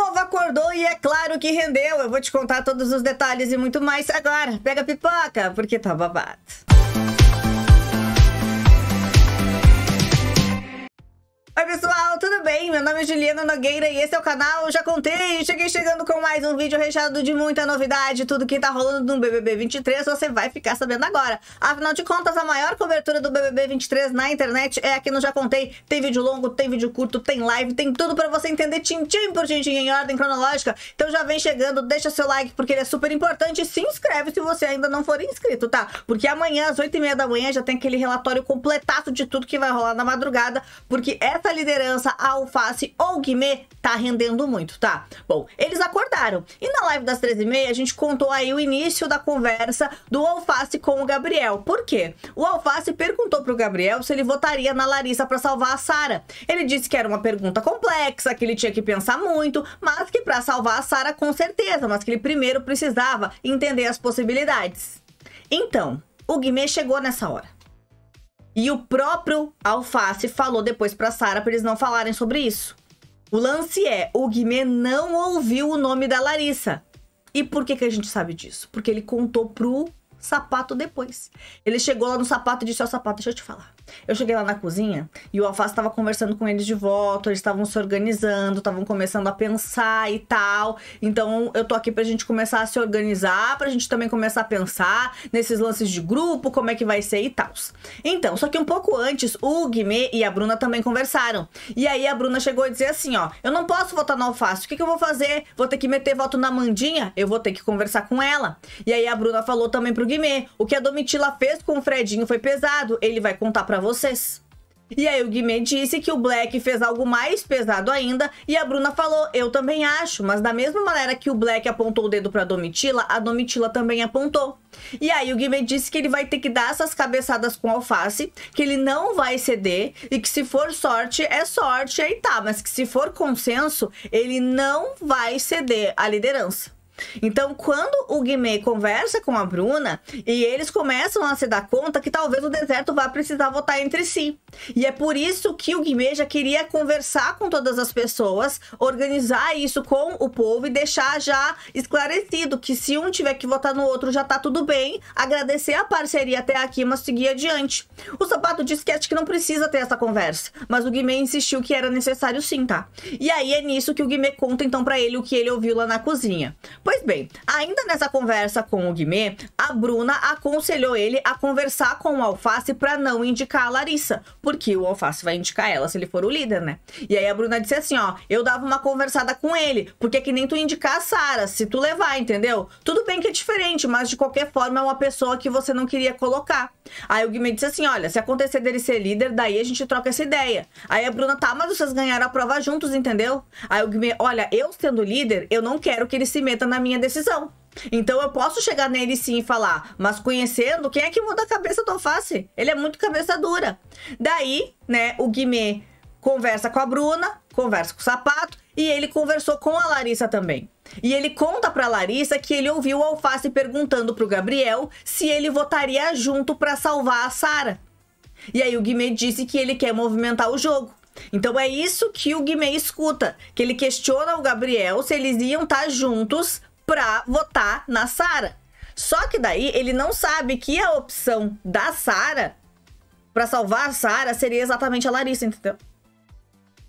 povo acordou e é claro que rendeu. Eu vou te contar todos os detalhes e muito mais agora. Pega a pipoca, porque tá babado. Oi pessoal, tudo bem? Meu nome é Juliana Nogueira e esse é o canal Já Contei. Cheguei chegando com mais um vídeo recheado de muita novidade. Tudo que tá rolando no BBB 23 você vai ficar sabendo agora. Afinal de contas, a maior cobertura do BBB 23 na internet é aqui no Já Contei. Tem vídeo longo, tem vídeo curto, tem live, tem tudo para você entender tintim por tintim em ordem cronológica. Então já vem chegando, deixa seu like porque ele é super importante e se inscreve se você ainda não for inscrito, tá? Porque amanhã às 8h30 da manhã já tem aquele relatório completado de tudo que vai rolar na madrugada, porque essa essa liderança alface ou guimê tá rendendo muito, tá? Bom, eles acordaram. E na live das 13h30 a gente contou aí o início da conversa do alface com o Gabriel. Por quê? O alface perguntou pro Gabriel se ele votaria na Larissa para salvar a Sara. Ele disse que era uma pergunta complexa, que ele tinha que pensar muito, mas que para salvar a Sara com certeza, mas que ele primeiro precisava entender as possibilidades. Então, o Guimê chegou nessa hora. E o próprio Alface falou depois pra Sara pra eles não falarem sobre isso. O lance é, o Guimê não ouviu o nome da Larissa. E por que, que a gente sabe disso? Porque ele contou pro sapato depois. Ele chegou lá no sapato e disse: Ó, oh, sapato, deixa eu te falar. Eu cheguei lá na cozinha e o Alface estava conversando com eles de volta, eles estavam se organizando, estavam começando a pensar e tal. Então eu tô aqui pra gente começar a se organizar, pra gente também começar a pensar nesses lances de grupo, como é que vai ser e tal. Então, só que um pouco antes, o Guimê e a Bruna também conversaram. E aí a Bruna chegou e disse assim: Ó, eu não posso votar no Alface, o que, que eu vou fazer? Vou ter que meter voto na Mandinha? Eu vou ter que conversar com ela. E aí a Bruna falou também pro Guimê. O que a Domitila fez com o Fredinho foi pesado, ele vai contar para vocês. E aí o Guimê disse que o Black fez algo mais pesado ainda e a Bruna falou: "Eu também acho, mas da mesma maneira que o Black apontou o dedo para Domitila, a Domitila também apontou". E aí o Guimê disse que ele vai ter que dar essas cabeçadas com alface, que ele não vai ceder e que se for sorte é sorte, aí tá, mas que se for consenso, ele não vai ceder a liderança. Então, quando o Guimê conversa com a Bruna e eles começam a se dar conta que talvez o deserto vá precisar votar entre si. E é por isso que o Guimê já queria conversar com todas as pessoas, organizar isso com o povo e deixar já esclarecido que se um tiver que votar no outro já tá tudo bem, agradecer a parceria até aqui, mas seguir adiante. O Sapato disse que acho que não precisa ter essa conversa, mas o Guimê insistiu que era necessário sim, tá? E aí é nisso que o Guimê conta então para ele o que ele ouviu lá na cozinha. Pois bem, ainda nessa conversa com o Guimê, a Bruna aconselhou ele a conversar com o Alface para não indicar a Larissa, porque o Alface vai indicar ela se ele for o líder, né? E aí a Bruna disse assim, ó, eu dava uma conversada com ele, porque é que nem tu indicar a Sara, se tu levar, entendeu? Tudo bem que é diferente, mas de qualquer forma é uma pessoa que você não queria colocar. Aí o Guimê disse assim, olha, se acontecer dele ser líder, daí a gente troca essa ideia. Aí a Bruna, tá, mas vocês ganharam a prova juntos, entendeu? Aí o Guimê, olha, eu sendo líder, eu não quero que ele se meta na minha decisão. Então eu posso chegar nele sim e falar, mas conhecendo, quem é que muda a cabeça do alface? Ele é muito cabeça dura. Daí, né, o Guimê conversa com a Bruna, conversa com o Sapato e ele conversou com a Larissa também. E ele conta para Larissa que ele ouviu o Alface perguntando pro Gabriel se ele votaria junto para salvar a Sara. E aí o Guimê disse que ele quer movimentar o jogo. Então é isso que o Guimê escuta, que ele questiona o Gabriel se eles iam estar tá juntos pra votar na Sara. Só que daí ele não sabe que a opção da Sara para salvar a Sara seria exatamente a Larissa, entendeu?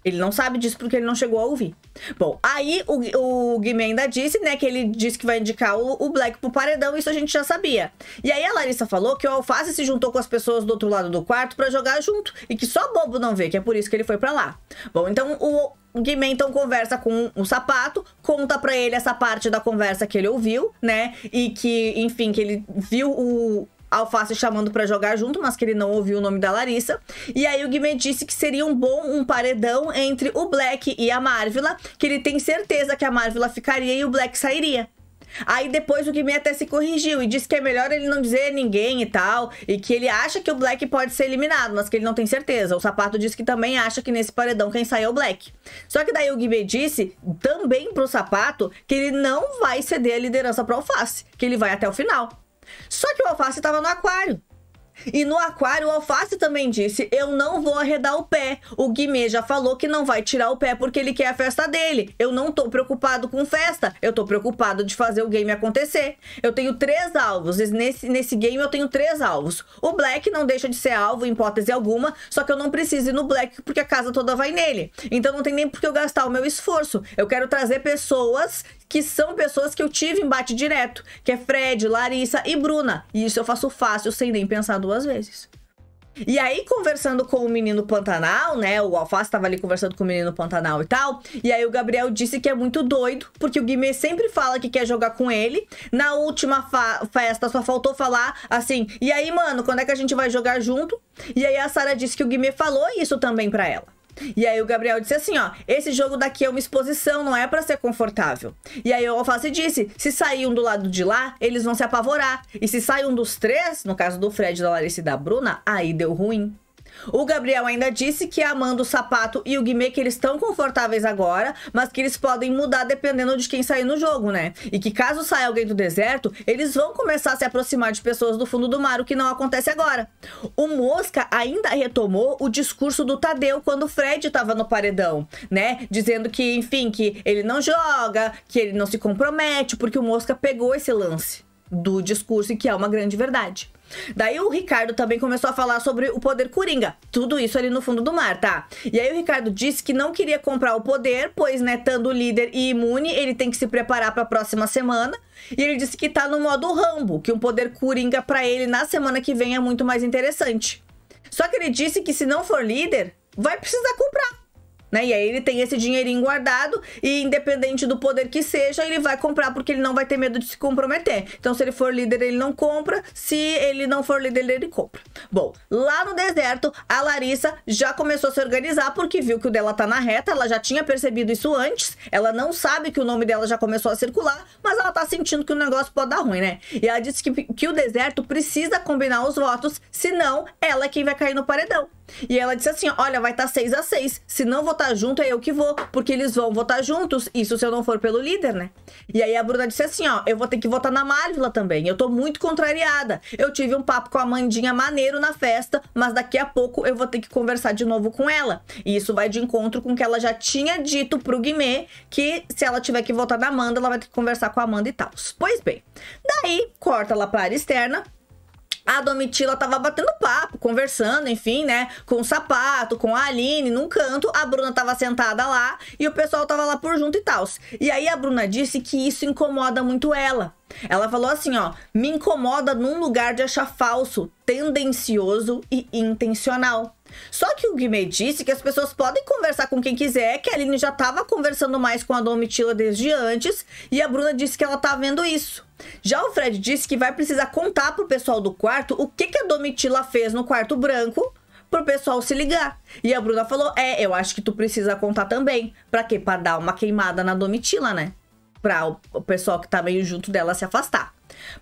Ele não sabe disso porque ele não chegou a ouvir. Bom, aí o, o Guimê ainda disse, né, que ele disse que vai indicar o, o Black pro paredão, isso a gente já sabia. E aí a Larissa falou que o Alface se juntou com as pessoas do outro lado do quarto para jogar junto, e que só bobo não vê, que é por isso que ele foi para lá. Bom, então o, o Guimê então conversa com o sapato, conta para ele essa parte da conversa que ele ouviu, né? E que, enfim, que ele viu o, Alface chamando para jogar junto, mas que ele não ouviu o nome da Larissa. E aí o Guimê disse que seria um bom um paredão entre o Black e a Marvila, que ele tem certeza que a Marvila ficaria e o Black sairia. Aí depois o Guimê até se corrigiu e disse que é melhor ele não dizer ninguém e tal, e que ele acha que o Black pode ser eliminado, mas que ele não tem certeza. O Sapato disse que também acha que nesse paredão quem sai é o Black. Só que daí o Guimê disse também pro Sapato que ele não vai ceder a liderança pro Alface, que ele vai até o final. Só que o alface estava no aquário. E no aquário, o alface também disse: Eu não vou arredar o pé. O Guimê já falou que não vai tirar o pé porque ele quer a festa dele. Eu não tô preocupado com festa. Eu tô preocupado de fazer o game acontecer. Eu tenho três alvos. Nesse, nesse game eu tenho três alvos. O Black não deixa de ser alvo, em hipótese alguma, só que eu não preciso ir no Black porque a casa toda vai nele. Então não tem nem por que eu gastar o meu esforço. Eu quero trazer pessoas que são pessoas que eu tive embate direto, que é Fred, Larissa e Bruna. E isso eu faço fácil, sem nem pensar duas duas vezes. E aí, conversando com o menino Pantanal, né? O Alface tava ali conversando com o menino Pantanal e tal. E aí, o Gabriel disse que é muito doido, porque o Guimê sempre fala que quer jogar com ele. Na última festa, só faltou falar assim: e aí, mano, quando é que a gente vai jogar junto? E aí, a Sara disse que o Guimê falou isso também pra ela. E aí o Gabriel disse assim, ó, esse jogo daqui é uma exposição, não é para ser confortável. E aí o Alface disse, se sair um do lado de lá, eles vão se apavorar. E se sair um dos três, no caso do Fred, da Larissa e da Bruna, aí deu ruim. O Gabriel ainda disse que é amando o Sapato e o Guimê que eles estão confortáveis agora, mas que eles podem mudar dependendo de quem sair no jogo, né? E que caso saia alguém do deserto, eles vão começar a se aproximar de pessoas do fundo do mar, o que não acontece agora. O Mosca ainda retomou o discurso do Tadeu quando o Fred estava no paredão, né? Dizendo que, enfim, que ele não joga, que ele não se compromete, porque o Mosca pegou esse lance do discurso e que é uma grande verdade. Daí o Ricardo também começou a falar sobre o poder coringa. Tudo isso ali no fundo do mar, tá? E aí o Ricardo disse que não queria comprar o poder, pois, né, estando líder e imune, ele tem que se preparar para a próxima semana. E ele disse que tá no modo Rambo, que um poder coringa para ele na semana que vem é muito mais interessante. Só que ele disse que se não for líder, vai precisar comprar. Né? E aí ele tem esse dinheirinho guardado e independente do poder que seja, ele vai comprar porque ele não vai ter medo de se comprometer. Então se ele for líder, ele não compra, se ele não for líder, ele compra. Bom, lá no deserto, a Larissa já começou a se organizar porque viu que o dela tá na reta, ela já tinha percebido isso antes, ela não sabe que o nome dela já começou a circular, mas ela tá sentindo que o negócio pode dar ruim, né? E ela disse que, que o deserto precisa combinar os votos, senão ela é quem vai cair no paredão. E ela disse assim: Olha, vai estar tá 6 a 6 Se não votar junto, é eu que vou, porque eles vão votar juntos. Isso se eu não for pelo líder, né? E aí a Bruna disse assim: Ó, eu vou ter que votar na Marvila também. Eu tô muito contrariada. Eu tive um papo com a Mandinha maneiro na festa, mas daqui a pouco eu vou ter que conversar de novo com ela. E isso vai de encontro com o que ela já tinha dito pro Guimê, que se ela tiver que votar na Amanda, ela vai ter que conversar com a Amanda e tal. Pois bem. Daí, corta ela pra área externa a Domitila tava batendo papo, conversando, enfim, né? Com o sapato, com a Aline, num canto. A Bruna tava sentada lá e o pessoal tava lá por junto e tal. E aí a Bruna disse que isso incomoda muito ela. Ela falou assim, ó: "Me incomoda num lugar de achar falso, tendencioso e intencional." Só que o Guimê disse que as pessoas podem conversar com quem quiser, que a Aline já estava conversando mais com a Domitila desde antes, e a Bruna disse que ela tá vendo isso. Já o Fred disse que vai precisar contar pro pessoal do quarto o que, que a Domitila fez no quarto branco pro pessoal se ligar. E a Bruna falou: "É, eu acho que tu precisa contar também, para quê? Para dar uma queimada na Domitila, né? Para o pessoal que tá meio junto dela se afastar."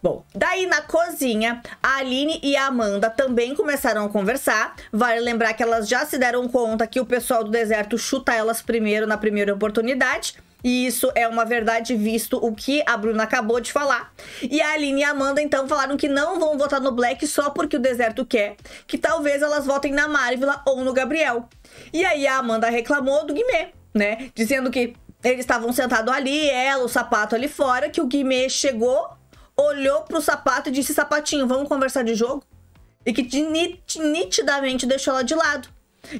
Bom, daí na cozinha, a Aline e a Amanda também começaram a conversar. Vale lembrar que elas já se deram conta que o pessoal do deserto chuta elas primeiro na primeira oportunidade. E isso é uma verdade, visto o que a Bruna acabou de falar. E a Aline e a Amanda então falaram que não vão votar no Black só porque o deserto quer, que talvez elas votem na Marvila ou no Gabriel. E aí a Amanda reclamou do Guimê, né? Dizendo que eles estavam sentados ali, ela, o sapato ali fora, que o Guimê chegou olhou pro sapato e disse: Sapatinho, vamos conversar de jogo? E que nitidamente deixou ela de lado.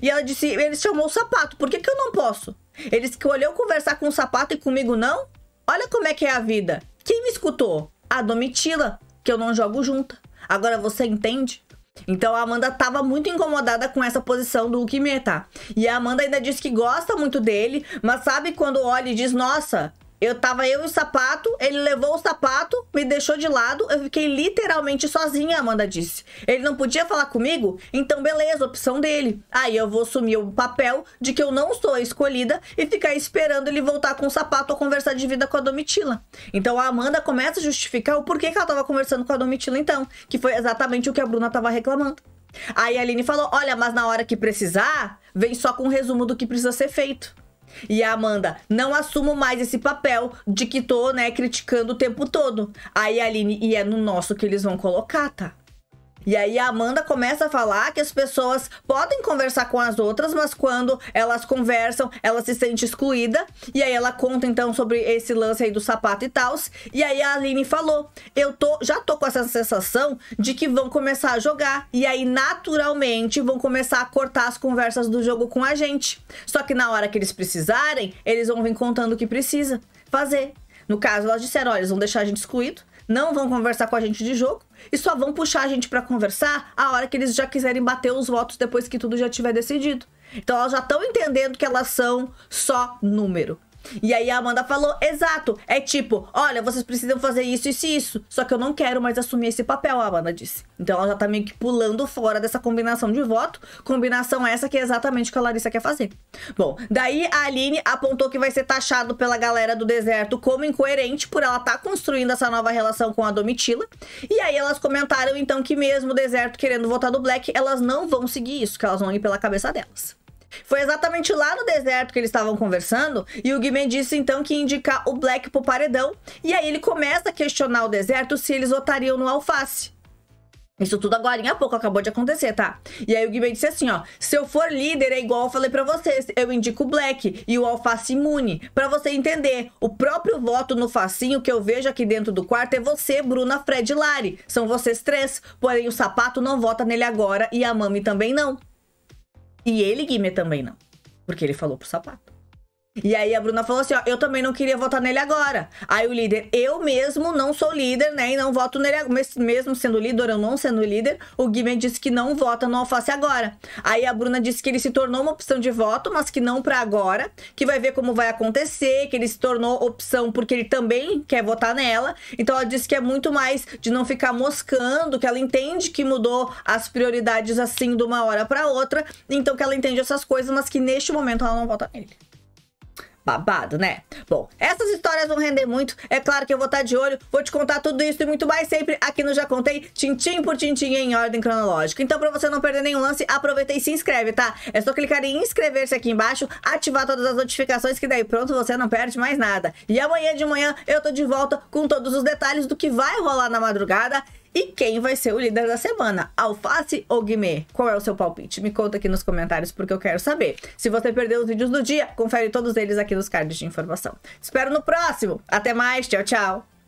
E ela disse: Ele chamou o sapato, por que, que eu não posso? Ele olhou conversar com o sapato e comigo não? Olha como é que é a vida. Quem me escutou? A Domitila, que eu não jogo junta. Agora você entende? Então a Amanda estava muito incomodada com essa posição do Ukimeta. Tá? E a Amanda ainda diz que gosta muito dele, mas sabe quando olha e diz: Nossa, eu tava eu e o sapato, ele levou o sapato, me deixou de lado, eu fiquei literalmente sozinha, Amanda disse. Ele não podia falar comigo? Então beleza, opção dele. Aí eu vou assumir o papel de que eu não sou a escolhida e ficar esperando ele voltar com o sapato ou conversar de vida com a Domitila. Então a Amanda começa a justificar o porquê que ela tava conversando com a Domitila então, que foi exatamente o que a Bruna tava reclamando. Aí a Aline falou: "Olha, mas na hora que precisar, vem só com um resumo do que precisa ser feito." E a Amanda, não assumo mais esse papel de que tô, né, criticando o tempo todo. Aí a Aline, e é no nosso que eles vão colocar, tá? E aí a Amanda começa a falar que as pessoas podem conversar com as outras, mas quando elas conversam, ela se sente excluída. E aí ela conta então sobre esse lance aí do sapato e tal. E aí a Aline falou: "Eu tô, já tô com essa sensação de que vão começar a jogar e aí naturalmente vão começar a cortar as conversas do jogo com a gente. Só que na hora que eles precisarem, eles vão vir contando o que precisa fazer." No caso, elas disseram: olha, eles vão deixar a gente excluído, não vão conversar com a gente de jogo e só vão puxar a gente para conversar a hora que eles já quiserem bater os votos depois que tudo já tiver decidido. Então elas já estão entendendo que elas são só número. E aí a Amanda falou: exato, é tipo, olha, vocês precisam fazer isso, isso e isso. Só que eu não quero mais assumir esse papel, a Amanda disse. Então ela já tá meio que pulando fora dessa combinação de voto. Combinação essa que é exatamente o que a Larissa quer fazer. Bom, daí a Aline apontou que vai ser taxado pela galera do deserto como incoerente por ela tá construindo essa nova relação com a Domitila. E aí elas comentaram então que mesmo o deserto querendo votar do Black, elas não vão seguir isso, que elas vão ir pela cabeça delas. Foi exatamente lá no deserto que eles estavam conversando e o Guimê disse então que ia indicar o Black pro paredão. E aí ele começa a questionar o deserto se eles votariam no Alface. Isso tudo agora em pouco acabou de acontecer, tá? E aí o Guimê disse assim, ó: "Se eu for líder é igual eu falei para vocês, eu indico o Black e o Alface imune. Para você entender, o próprio voto no facinho que eu vejo aqui dentro do quarto é você, Bruna, Fred e Lari. São vocês três, porém o sapato não vota nele agora e a Mami também não. E ele, Guimê, também não. Porque ele falou pro sapato. E aí a Bruna falou assim, ó, eu também não queria votar nele agora. Aí o líder, eu mesmo não sou líder, né, e não voto nele, mesmo sendo líder ou não sendo líder, o Guimê disse que não vota no Alface agora. Aí a Bruna disse que ele se tornou uma opção de voto, mas que não para agora, que vai ver como vai acontecer, que ele se tornou opção porque ele também quer votar nela. Então ela disse que é muito mais de não ficar moscando, que ela entende que mudou as prioridades assim de uma hora para outra, então que ela entende essas coisas, mas que neste momento ela não vota nele. Babado, né? Bom, essas histórias vão render muito. É claro que eu vou estar tá de olho, vou te contar tudo isso e muito mais sempre aqui no Já Contei, tintim por tintim em ordem cronológica. Então, pra você não perder nenhum lance, aproveita e se inscreve, tá? É só clicar em inscrever-se aqui embaixo, ativar todas as notificações, que daí pronto você não perde mais nada. E amanhã de manhã eu tô de volta com todos os detalhes do que vai rolar na madrugada e quem vai ser o líder da semana? Alface ou Guimê? Qual é o seu palpite? Me conta aqui nos comentários porque eu quero saber. Se você perdeu os vídeos do dia, confere todos eles aqui nos cards de informação. Te espero no próximo. Até mais. Tchau, tchau.